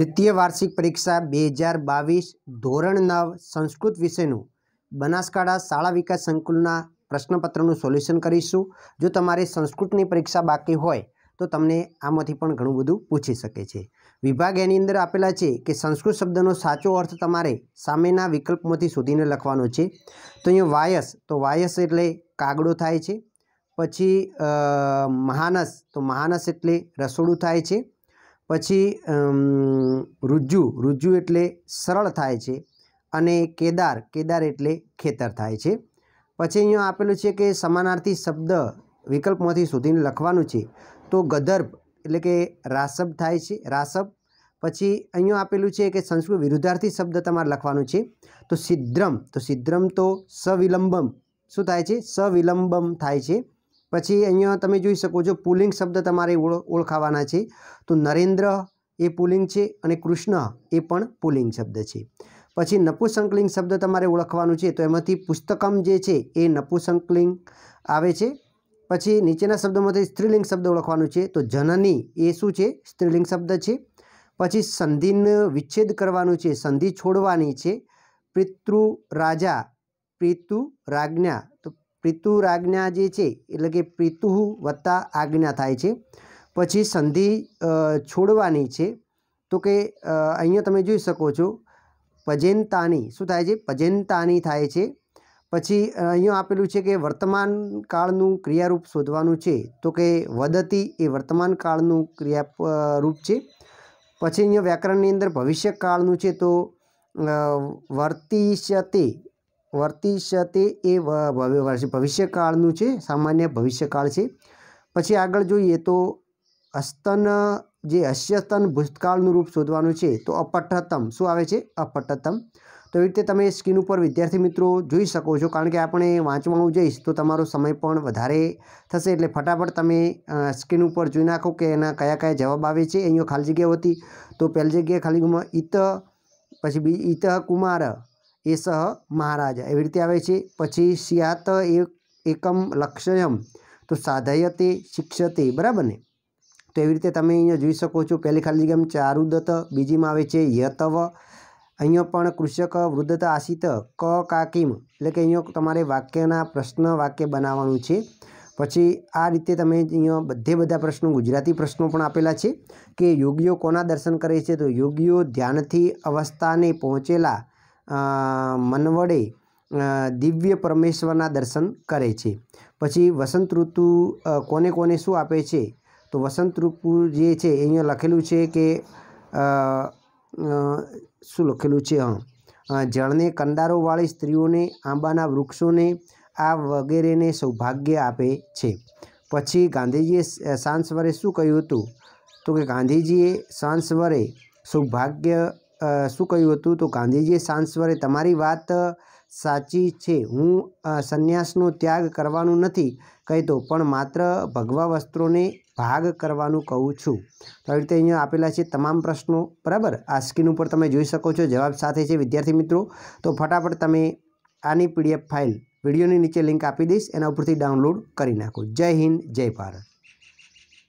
દ્વિતીય વાર્ષિક પરીક્ષા બે હજાર બાવીસ ધોરણ નવ સંસ્કૃત વિષયનું બનાસકાંઠા શાળા વિકાસ સંકુલના પ્રશ્નપત્રનું સોલ્યુશન કરીશું જો તમારે સંસ્કૃતની પરીક્ષા બાકી હોય તો તમને આમાંથી પણ ઘણું બધું પૂછી શકે છે વિભાગ એની અંદર આપેલા છે કે સંસ્કૃત શબ્દનો સાચો અર્થ તમારે સામેના વિકલ્પમાંથી શોધીને લખવાનો છે તો અહીંયા વાયસ તો વાયસ એટલે કાગડો થાય છે પછી મહાનસ તો મહાનસ એટલે રસોડું થાય છે પછી રુજ્જુ રુજ્જુ એટલે સરળ થાય છે અને કેદાર કેદાર એટલે ખેતર થાય છે પછી અહીંયા આપેલું છે કે સમાનાર્થી શબ્દ વિકલ્પમાંથી શોધીને લખવાનું છે તો ગદર્ભ એટલે કે રાસબ થાય છે રાસબ પછી અહીંયા આપેલું છે કે સંસ્કૃત વિરુદ્ધાર્થી શબ્દ તમારે લખવાનું છે તો સિદ્રમ તો સિદ્રમ તો સવિલંબમ શું થાય છે સવિલંબમ થાય છે પછી અહીંયા તમે જોઈ શકો છો પુલિંગ શબ્દ તમારે ઓળખાવાના છે તો નરેન્દ્ર એ પુલિંગ છે અને કૃષ્ણ એ પણ પુલિંગ શબ્દ છે પછી નપુસંકલિંગ શબ્દ તમારે ઓળખવાનું છે તો એમાંથી પુસ્તકમ જે છે એ નપુસંકલિંગ આવે છે પછી નીચેના શબ્દોમાંથી સ્ત્રીલિંગ શબ્દ ઓળખવાનું છે તો જનની એ શું છે સ્ત્રીલિંગ શબ્દ છે પછી સંધિને વિચ્છેદ કરવાનું છે સંધિ છોડવાની છે પિતૃ રાજા પિતૃ રાજ્ઞા તો પિતુર આજ્ઞા જે છે એટલે કે પિતુ વત્તા આજ્ઞા થાય છે પછી સંધિ છોડવાની છે તો કે અહીંયા તમે જોઈ શકો છો પજેનતાની શું થાય છે પજેનતાની થાય છે પછી અહીંયા આપેલું છે કે વર્તમાન કાળનું ક્રિયારૂપ શોધવાનું છે તો કે વદતી એ વર્તમાન કાળનું ક્રિયારૂપ છે પછી અહીંયા વ્યાકરણની અંદર ભવિષ્ય કાળનું છે તો વર્તિષ્યતે વર્તિષ્યતે એ ભવિષ્યકાળનું છે સામાન્ય ભવિષ્યકાળ છે પછી આગળ જોઈએ તો અસ્તન જે અસ્યસ્તન ભૂતકાળનું રૂપ શોધવાનું છે તો અપઠતમ શું આવે છે અપઠતમ તો એવી રીતે તમે સ્કીન ઉપર વિદ્યાર્થી મિત્રો જોઈ શકો છો કારણ કે આપણે વાંચવાનું જઈશ તો તમારો સમય પણ વધારે થશે એટલે ફટાફટ તમે સ્કીન ઉપર જોઈ નાખો કે એના કયા કયા જવાબ આવે છે અહીંયા ખાલી જગ્યા હતી તો પહેલી જગ્યાએ ખાલી ઈત પછી બી ઈત કુમાર એ સહ મહારાજા એવી રીતે આવે છે પછી સિયાત એકમ લક્ષ્યમ તો સાધયતે શિક્ષતે બરાબર ને તો એવી રીતે તમે અહીંયા જોઈ શકો છો પહેલી ખાલી જગ્યામાં ચારુદત બીજીમાં આવે છે યતવ અહીંયા પણ કૃષક વૃદ્ધત આશિત ક કાકીમ એટલે કે અહીંયા તમારે વાક્યના પ્રશ્ન વાક્ય બનાવવાનું છે પછી આ રીતે તમે અહીંયા બધે બધા પ્રશ્નો ગુજરાતી પ્રશ્નો પણ આપેલા છે કે યોગીઓ કોના દર્શન કરે છે તો યોગીઓ ધ્યાનથી અવસ્થાને પહોંચેલા મનવડે દિવ્ય પરમેશ્વરના દર્શન કરે છે પછી વસંત ઋતુ કોને કોને શું આપે છે તો વસંત ઋતુ જે છે અહીંયા લખેલું છે કે શું લખેલું છે હા જળને કંડારોવાળી સ્ત્રીઓને આંબાના વૃક્ષોને આ વગેરેને સૌભાગ્ય આપે છે પછી ગાંધીજીએ સાંજ સવારે શું કહ્યું હતું તો કે ગાંધીજીએ સાંજ સવારે સૌભાગ્ય શું કહ્યું હતું તો ગાંધીજીએ શાંત તમારી વાત સાચી છે હું સંન્યાસનો ત્યાગ કરવાનું નથી કહેતો પણ માત્ર ભગવા વસ્ત્રોને ભાગ કરવાનું કહું છું તો આવી રીતે અહીંયા આપેલા છે તમામ પ્રશ્નો બરાબર આ સ્ક્રીન ઉપર તમે જોઈ શકો છો જવાબ સાથે છે વિદ્યાર્થી મિત્રો તો ફટાફટ તમે આની પીડીએફ ફાઇલ વિડીયોની નીચે લિંક આપી દઈશ એના ઉપરથી ડાઉનલોડ કરી નાખો જય હિન્દ જય ભારત